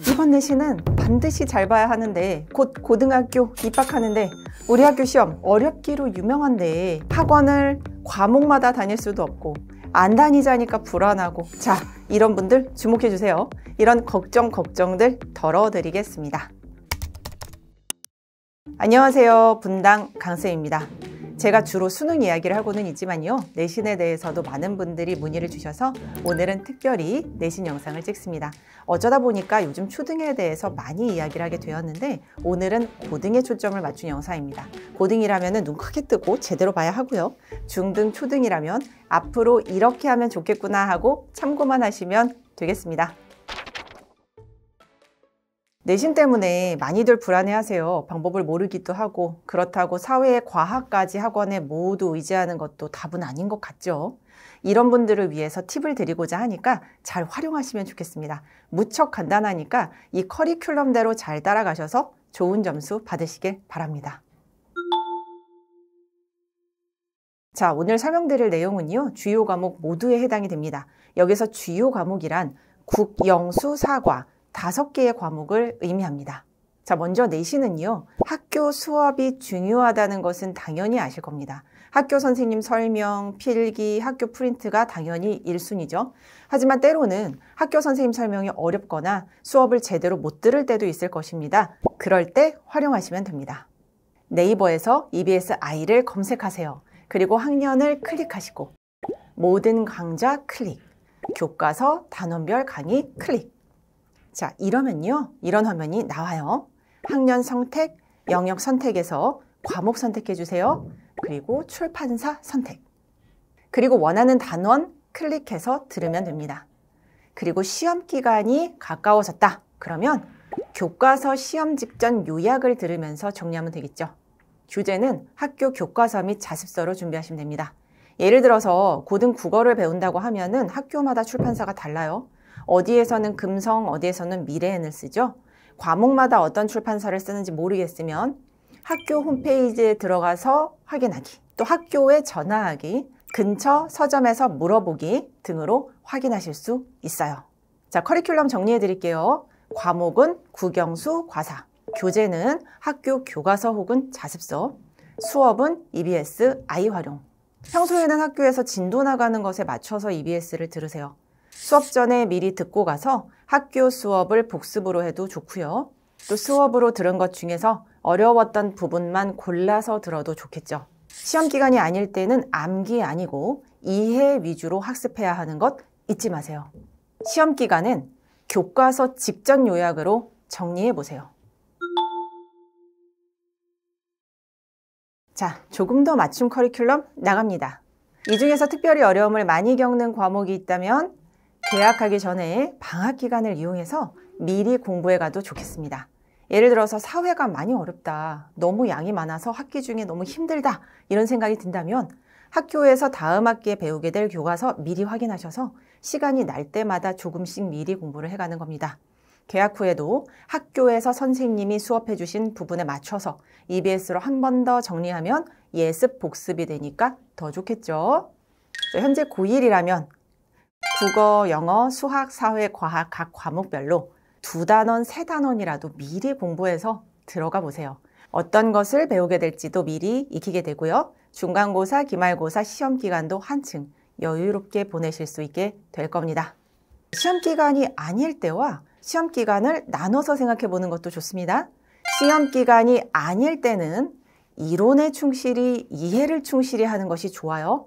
이번 내신은 반드시 잘 봐야 하는데 곧 고등학교 입학하는데 우리 학교 시험 어렵기로 유명한데 학원을 과목마다 다닐 수도 없고 안 다니자니까 불안하고 자 이런 분들 주목해 주세요 이런 걱정 걱정들 덜어드리겠습니다 안녕하세요 분당 강쌤입니다 제가 음. 주로 수능 이야기를 하고는 있지만요. 내신에 대해서도 많은 분들이 문의를 주셔서 오늘은 특별히 내신 영상을 찍습니다. 어쩌다 보니까 요즘 초등에 대해서 많이 이야기를 하게 되었는데 오늘은 고등에 초점을 맞춘 영상입니다. 고등이라면 눈 크게 뜨고 제대로 봐야 하고요. 중등, 초등이라면 앞으로 이렇게 하면 좋겠구나 하고 참고만 하시면 되겠습니다. 내신 때문에 많이들 불안해하세요. 방법을 모르기도 하고 그렇다고 사회의 과학까지 학원에 모두 의지하는 것도 답은 아닌 것 같죠. 이런 분들을 위해서 팁을 드리고자 하니까 잘 활용하시면 좋겠습니다. 무척 간단하니까 이 커리큘럼대로 잘 따라가셔서 좋은 점수 받으시길 바랍니다. 자, 오늘 설명드릴 내용은요. 주요 과목 모두에 해당이 됩니다. 여기서 주요 과목이란 국영수사과 다섯 개의 과목을 의미합니다. 자, 먼저 내신은요, 학교 수업이 중요하다는 것은 당연히 아실 겁니다. 학교 선생님 설명, 필기, 학교 프린트가 당연히 1순위죠. 하지만 때로는 학교 선생님 설명이 어렵거나 수업을 제대로 못 들을 때도 있을 것입니다. 그럴 때 활용하시면 됩니다. 네이버에서 EBS I를 검색하세요. 그리고 학년을 클릭하시고, 모든 강좌 클릭, 교과서 단원별 강의 클릭. 자, 이러면요. 이런 화면이 나와요. 학년 선택, 영역 선택에서 과목 선택해 주세요. 그리고 출판사 선택. 그리고 원하는 단원 클릭해서 들으면 됩니다. 그리고 시험 기간이 가까워졌다. 그러면 교과서 시험 직전 요약을 들으면서 정리하면 되겠죠. 교재는 학교 교과서 및 자습서로 준비하시면 됩니다. 예를 들어서 고등 국어를 배운다고 하면은 학교마다 출판사가 달라요. 어디에서는 금성, 어디에서는 미래엔을 쓰죠. 과목마다 어떤 출판사를 쓰는지 모르겠으면 학교 홈페이지에 들어가서 확인하기, 또 학교에 전화하기, 근처 서점에서 물어보기 등으로 확인하실 수 있어요. 자, 커리큘럼 정리해 드릴게요. 과목은 국영수, 과사. 교재는 학교 교과서 혹은 자습서. 수업은 EBS, 아이 활용. 평소에는 학교에서 진도 나가는 것에 맞춰서 EBS를 들으세요. 수업 전에 미리 듣고 가서 학교 수업을 복습으로 해도 좋고요. 또 수업으로 들은 것 중에서 어려웠던 부분만 골라서 들어도 좋겠죠. 시험 기간이 아닐 때는 암기 아니고 이해 위주로 학습해야 하는 것 잊지 마세요. 시험 기간은 교과서 직전 요약으로 정리해 보세요. 자, 조금 더 맞춤 커리큘럼 나갑니다. 이 중에서 특별히 어려움을 많이 겪는 과목이 있다면 계약하기 전에 방학 기간을 이용해서 미리 공부해 가도 좋겠습니다. 예를 들어서 사회가 많이 어렵다, 너무 양이 많아서 학기 중에 너무 힘들다 이런 생각이 든다면 학교에서 다음 학기에 배우게 될 교과서 미리 확인하셔서 시간이 날 때마다 조금씩 미리 공부를 해가는 겁니다. 계약 후에도 학교에서 선생님이 수업해 주신 부분에 맞춰서 EBS로 한 번 더 정리하면 예습 복습이 되니까 더 좋겠죠. 현재 고1이라면 국어, 영어, 수학, 사회, 과학 각 과목별로 두 단원, 세 단원이라도 미리 공부해서 들어가 보세요. 어떤 것을 배우게 될지도 미리 익히게 되고요. 중간고사, 기말고사, 시험 기간도 한층 여유롭게 보내실 수 있게 될 겁니다. 시험 기간이 아닐 때와 시험 기간을 나눠서 생각해 보는 것도 좋습니다. 시험 기간이 아닐 때는 이론에 충실히 이해를 충실히 하는 것이 좋아요.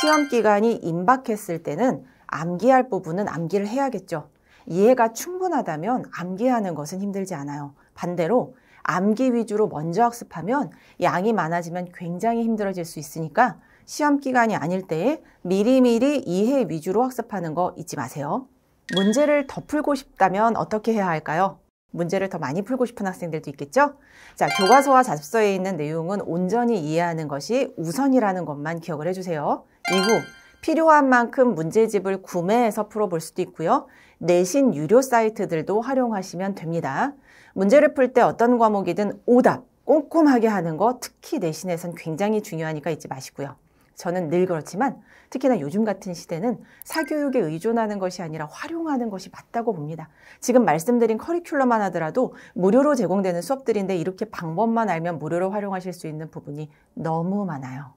시험 기간이 임박했을 때는 암기할 부분은 암기를 해야겠죠. 이해가 충분하다면 암기하는 것은 힘들지 않아요. 반대로 암기 위주로 먼저 학습하면 양이 많아지면 굉장히 힘들어질 수 있으니까 시험 기간이 아닐 때에 미리미리 이해 위주로 학습하는 거 잊지 마세요. 문제를 더 풀고 싶다면 어떻게 해야 할까요? 문제를 더 많이 풀고 싶은 학생들도 있겠죠? 자, 교과서와 자습서에 있는 내용은 온전히 이해하는 것이 우선이라는 것만 기억을 해주세요. 이후 필요한 만큼 문제집을 구매해서 풀어볼 수도 있고요. 내신 유료 사이트들도 활용하시면 됩니다. 문제를 풀 때 어떤 과목이든 오답 꼼꼼하게 하는 거 특히 내신에선 굉장히 중요하니까 잊지 마시고요. 저는 늘 그렇지만 특히나 요즘 같은 시대는 사교육에 의존하는 것이 아니라 활용하는 것이 맞다고 봅니다. 지금 말씀드린 커리큘럼만 하더라도 무료로 제공되는 수업들인데 이렇게 방법만 알면 무료로 활용하실 수 있는 부분이 너무 많아요.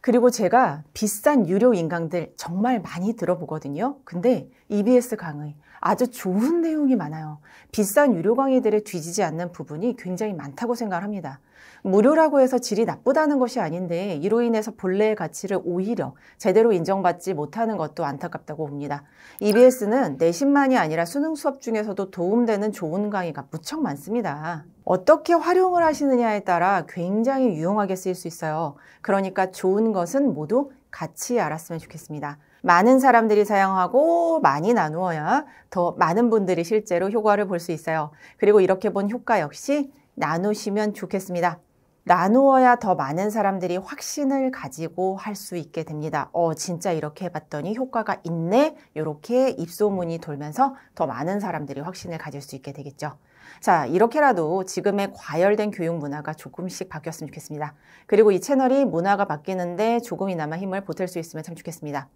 그리고 제가 비싼 유료 인강들 정말 많이 들어보거든요. 근데 EBS 강의 아주 좋은 내용이 많아요. 비싼 유료 강의들에 뒤지지 않는 부분이 굉장히 많다고 생각합니다. 무료라고 해서 질이 나쁘다는 것이 아닌데 이로 인해서 본래의 가치를 오히려 제대로 인정받지 못하는 것도 안타깝다고 봅니다. EBS는 내신만이 아니라 수능 수업 중에서도 도움되는 좋은 강의가 무척 많습니다. 어떻게 활용을 하시느냐에 따라 굉장히 유용하게 쓰일 수 있어요. 그러니까 좋은 것은 모두 같이 알았으면 좋겠습니다. 많은 사람들이 사용하고 많이 나누어야 더 많은 분들이 실제로 효과를 볼 수 있어요. 그리고 이렇게 본 효과 역시 나누시면 좋겠습니다. 나누어야 더 많은 사람들이 확신을 가지고 할 수 있게 됩니다. 어, 진짜 이렇게 해봤더니 효과가 있네? 이렇게 입소문이 돌면서 더 많은 사람들이 확신을 가질 수 있게 되겠죠. 자, 이렇게라도 지금의 과열된 교육 문화가 조금씩 바뀌었으면 좋겠습니다. 그리고 이 채널이 문화가 바뀌는데 조금이나마 힘을 보탤 수 있으면 참 좋겠습니다.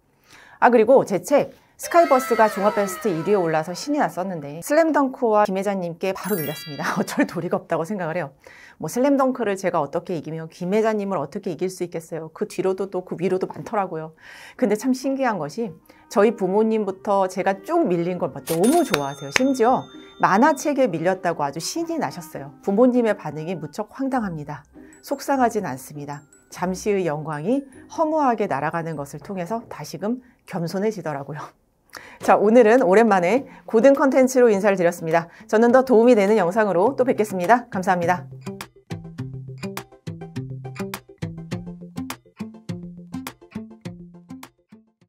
아, 그리고 제 책, 스카이버스가 종합베스트 1위에 올라서 신이 났었는데 슬램덩크와 김혜자님께 바로 밀렸습니다. 어쩔 도리가 없다고 생각을 해요. 뭐 슬램덩크를 제가 어떻게 이기면 김혜자님을 어떻게 이길 수 있겠어요. 그 뒤로도 또 그 위로도 많더라고요. 근데 참 신기한 것이 저희 부모님부터 제가 쭉 밀린 걸 너무 좋아하세요. 심지어 만화책에 밀렸다고 아주 신이 나셨어요. 부모님의 반응이 무척 황당합니다. 속상하진 않습니다. 잠시의 영광이 허무하게 날아가는 것을 통해서 다시금 겸손해지더라고요. 자, 오늘은 오랜만에 고등 컨텐츠로 인사를 드렸습니다. 저는 더 도움이 되는 영상으로 또 뵙겠습니다. 감사합니다.